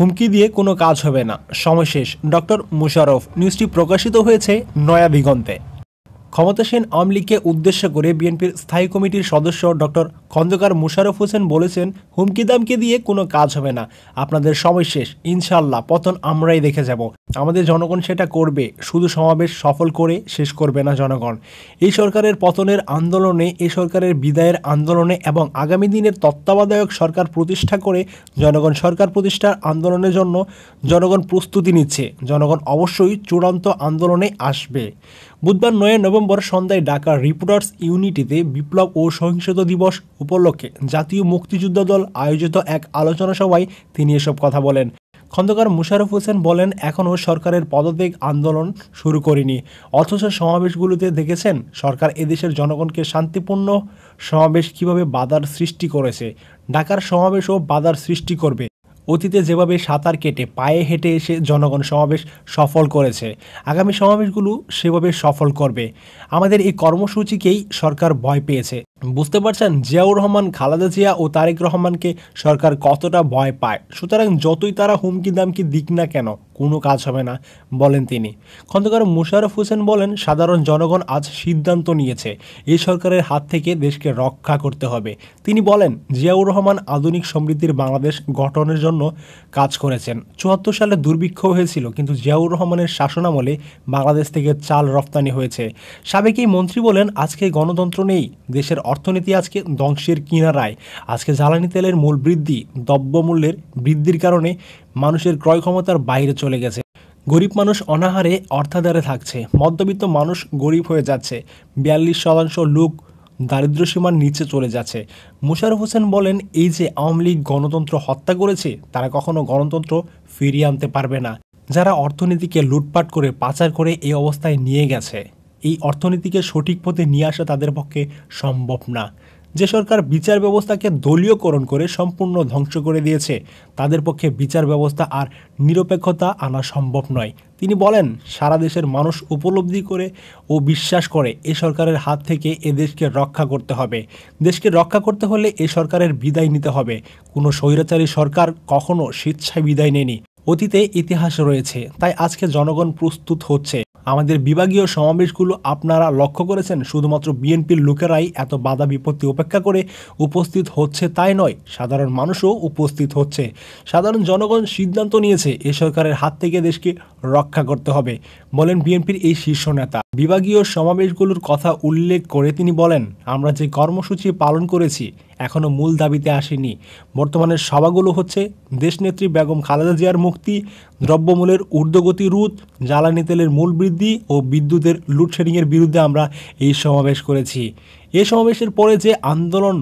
হুমকি দিয়ে কোনো কাজ হবে না সময় শেষ ডক্টর মুশারফ নিউজটি প্রকাশিত হয়েছে নয়া দিগন্তে ক্ষমতাসীন আওয়ামী লীগকে উদ্দেশ্য করে বিএনপির স্থায়ী কমিটির সদস্য ডক্টর খন্দকার মুশারফ হোসেন বলেছেন হুমকি দামকে দিয়ে কোনো কাজ হবে না আপনাদের সময় শেষ ইনশাল্লাহ পতন আমরাই দেখে যাব আমাদের জনগণ সেটা করবে শুধু সমাবেশ সফল করে শেষ করবে না জনগণ এই সরকারের পতনের আন্দোলনে এই সরকারের বিদায়ের আন্দোলনে এবং আগামী দিনের তত্ত্বাবধায়ক সরকার প্রতিষ্ঠা করে জনগণ সরকার প্রতিষ্ঠার আন্দোলনের জন্য জনগণ প্রস্তুতি নিচ্ছে জনগণ অবশ্যই চূড়ান্ত আন্দোলনে আসবে বুধবার নয় নভেম্বর সোমবার সন্ধ্যায় ঢাকার রিপোর্টার্স ইউনিটিতে বিপ্লব ও সহিংসতা দিবস উপলক্ষে জাতীয় মুক্তিযুদ্ধ দল আয়োজিত এক আলোচনা সভায় তিনি এসব কথা বলেন খন্দকার মুশারফ হোসেন বলেন এখনও সরকারের পদত্যাগ আন্দোলন শুরু করেনি অথচ সমাবেশগুলোতে দেখেছেন সরকার এদেশের জনগণকে শান্তিপূর্ণ সমাবেশ কিভাবে বাধার সৃষ্টি করেছে ঢাকার সমাবেশও বাধার সৃষ্টি করবে অতীতে যেভাবে সাঁতার কেটে পায়ে হেঁটে এসে জনগণ সমাবেশ সফল করেছে আগামী সমাবেশগুলো সেভাবে সফল করবে আমাদের এই কর্মসূচিকেই সরকার ভয় পেয়েছে বুঝতে পারছেন জিয়াউর রহমান খালেদা জিয়া ও তারেক রহমানকে সরকার কতটা ভয় পায় সুতরাং যতই তারা হুমকি দামকি দিক না কেন কোনো কাজ হবে না বলেন তিনি খন্দকার মুশারফ হোসেন বলেন সাধারণ জনগণ আজ সিদ্ধান্ত নিয়েছে এই সরকারের হাত থেকে দেশকে রক্ষা করতে হবে তিনি বলেন জিয়াউর রহমান আধুনিক সমৃদ্ধির বাংলাদেশ গঠনের জন্য কাজ করেছেন চুয়াত্তর সালে দুর্ভিক্ষ হয়েছিল কিন্তু জিয়াউর রহমানের শাসনামলে বাংলাদেশ থেকে চাল রফতানি হয়েছে সাবেক এই মন্ত্রী বলেন আজকে গণতন্ত্র নেই দেশের অর্থনীতি আজকে ধ্বংসের কিনারায় আজকে জ্বালানি তেলের মূল বৃদ্ধি দ্রব্যমূল্যের বৃদ্ধির কারণে মানুষের ক্রয় ক্ষমতার বাইরে চলে গেছে গরিব মানুষ অনাহারে অর্থাধারে থাকছে মধ্যবিত্ত মানুষ গরিব হয়ে যাচ্ছে বিয়াল্লিশ শতাংশ লোক দারিদ্র্যসীমার নিচে চলে যাচ্ছে মুশারফ হোসেন বলেন এই যে আওয়ামী লীগ গণতন্ত্র হত্যা করেছে তারা কখনো গণতন্ত্র ফিরিয়ে আনতে পারবে না যারা অর্থনীতিকে লুটপাট করে পাচার করে এই অবস্থায় নিয়ে গেছে এই অর্থনীতিকে সঠিক পথে নিয়ে আসা তাদের পক্ষে সম্ভব না যে সরকার বিচার ব্যবস্থাকে দলীয়করণ করে সম্পূর্ণ ধ্বংস করে দিয়েছে তাদের পক্ষে বিচার ব্যবস্থা আর নিরপেক্ষতা আনা সম্ভব নয় তিনি বলেন সারা দেশের মানুষ উপলব্ধি করে ও বিশ্বাস করে এ সরকারের হাত থেকে এ দেশকে রক্ষা করতে হবে দেশকে রক্ষা করতে হলে এ সরকারের বিদায় নিতে হবে কোনো স্বৈরাচারী সরকার কখনো স্বেচ্ছায় বিদায় নেয়নি অতীতে ইতিহাস রয়েছে তাই আজকে জনগণ প্রস্তুত হচ্ছে আমাদের বিভাগীয় সমাবেশগুলো আপনারা লক্ষ্য করেছেন শুধুমাত্র বিএনপির লোকেরাই এত বাধা বিপত্তি উপেক্ষা করে উপস্থিত হচ্ছে তাই নয় সাধারণ মানুষও উপস্থিত হচ্ছে সাধারণ জনগণ সিদ্ধান্ত নিয়েছে এ সরকারের হাত থেকে দেশকে রক্ষা করতে হবে বলেন বিএনপির এই শীর্ষ নেতা বিভাগীয় সমাবেশগুলোর কথা উল্লেখ করে তিনি বলেন আমরা যে কর্মসূচি পালন করেছি এখনও মূল দাবিতে আসেনি বর্তমানে সভাগুলো হচ্ছে দেশনেত্রী বেগম খালেদা জিয়ার মুক্তি দ্রব্যমূলের ঊর্ধ্বগতি রোধ জ্বালানি তেলের মূল বৃদ্ধি ও বিদ্যুতের লোডশেডিংয়ের বিরুদ্ধে আমরা এই সমাবেশ করেছি এই সমাবেশের পরে যে আন্দোলন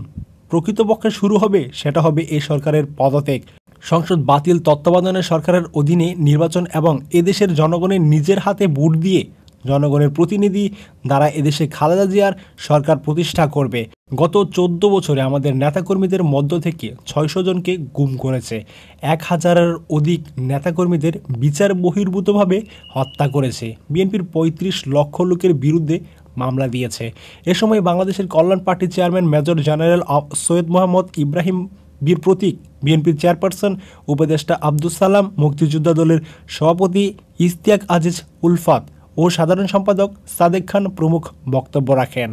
প্রকৃতপক্ষে শুরু হবে সেটা হবে এই সরকারের পদত্যাগ সংসদ বাতিল তত্ত্বাবধানে সরকারের অধীনে নির্বাচন এবং এদেশের জনগণের নিজের হাতে ভোট দিয়ে জনগণের প্রতিনিধি দ্বারা এদেশে খালেদা জিয়ার সরকার প্রতিষ্ঠা করবে গত চোদ্দ বছরে আমাদের নেতাকর্মীদের মধ্য থেকে ছয়শো জনকে গুম করেছে এক হাজারের অধিক নেতাকর্মীদের বিচার বহির্ভূতভাবে হত্যা করেছে বিএনপির ৩৫ লক্ষ লোকের বিরুদ্ধে মামলা দিয়েছে এ সময় বাংলাদেশের কল্যাণ পার্টির chairman major general Syed Mohammad Ibrahim Bir Protik বিএনপির চেয়ারপারসন উপদেষ্টা আব্দুল সালাম মুক্তিযোদ্ধা দলের সভাপতি ইস্তিয়াক আজিজ উলফাত ও সাধারণ সম্পাদক সাদেক খান প্রমুখ বক্তব্য রাখেন